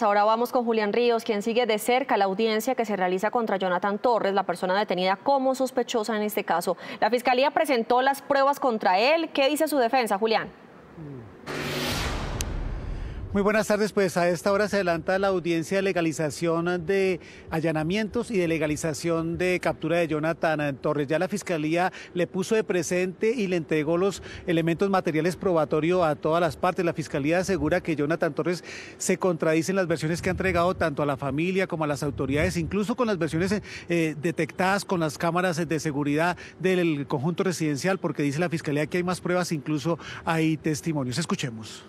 Pues ahora vamos con Julián Ríos, quien sigue de cerca la audiencia que se realiza contra Jonathan Torres, la persona detenida como sospechosa en este caso. La Fiscalía presentó las pruebas contra él. ¿Qué dice su defensa, Julián? Muy buenas tardes, pues a esta hora se adelanta la audiencia de legalización de allanamientos y de legalización de captura de Jonathan Torres. Ya la Fiscalía le puso de presente y le entregó los elementos materiales probatorio a todas las partes. La Fiscalía asegura que Jonathan Torres se contradice en las versiones que ha entregado tanto a la familia como a las autoridades, incluso con las versiones eh, detectadas con las cámaras de seguridad del conjunto residencial, porque dice la Fiscalía que hay más pruebas, incluso hay testimonios. Escuchemos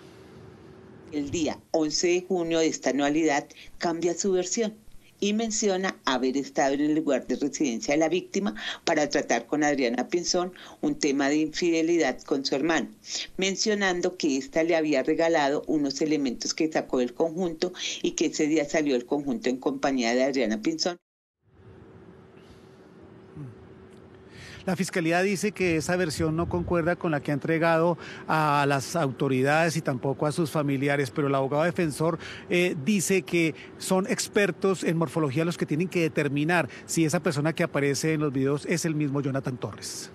el día 11 de junio de esta anualidad cambia su versión y menciona haber estado en el lugar de residencia de la víctima para tratar con Adriana Pinzón un tema de infidelidad con su hermano, mencionando que ésta le había regalado unos elementos que sacó del conjunto y que ese día salió el conjunto en compañía de Adriana Pinzón La Fiscalía dice que esa versión no concuerda con la que ha entregado a las autoridades y tampoco a sus familiares, pero el abogado defensor eh, dice que son expertos en morfología los que tienen que determinar si esa persona que aparece en los videos es el mismo Jonathan Torres.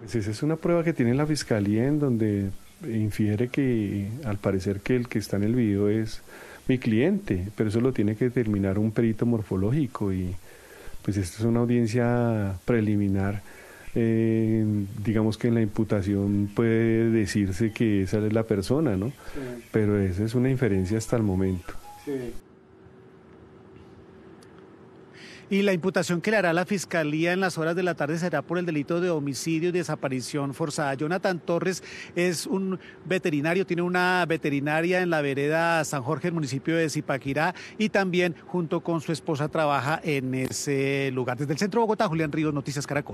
Pues esa es una prueba que tiene la Fiscalía en donde infiere que al parecer que el que está en el video es mi cliente, pero eso lo tiene que determinar un perito morfológico y pues esta es una audiencia preliminar. Eh, digamos que en la imputación puede decirse que esa es la persona, ¿no? Pero esa es una inferencia hasta el momento. Sí. Y la imputación que le hará la Fiscalía en las horas de la tarde será por el delito de homicidio y desaparición forzada. Jonathan Torres es un veterinario, tiene una veterinaria en la vereda San Jorge, el municipio de Zipaquirá, y también junto con su esposa trabaja en ese lugar. Desde el centro de Bogotá, Julián Ríos, Noticias Caracol.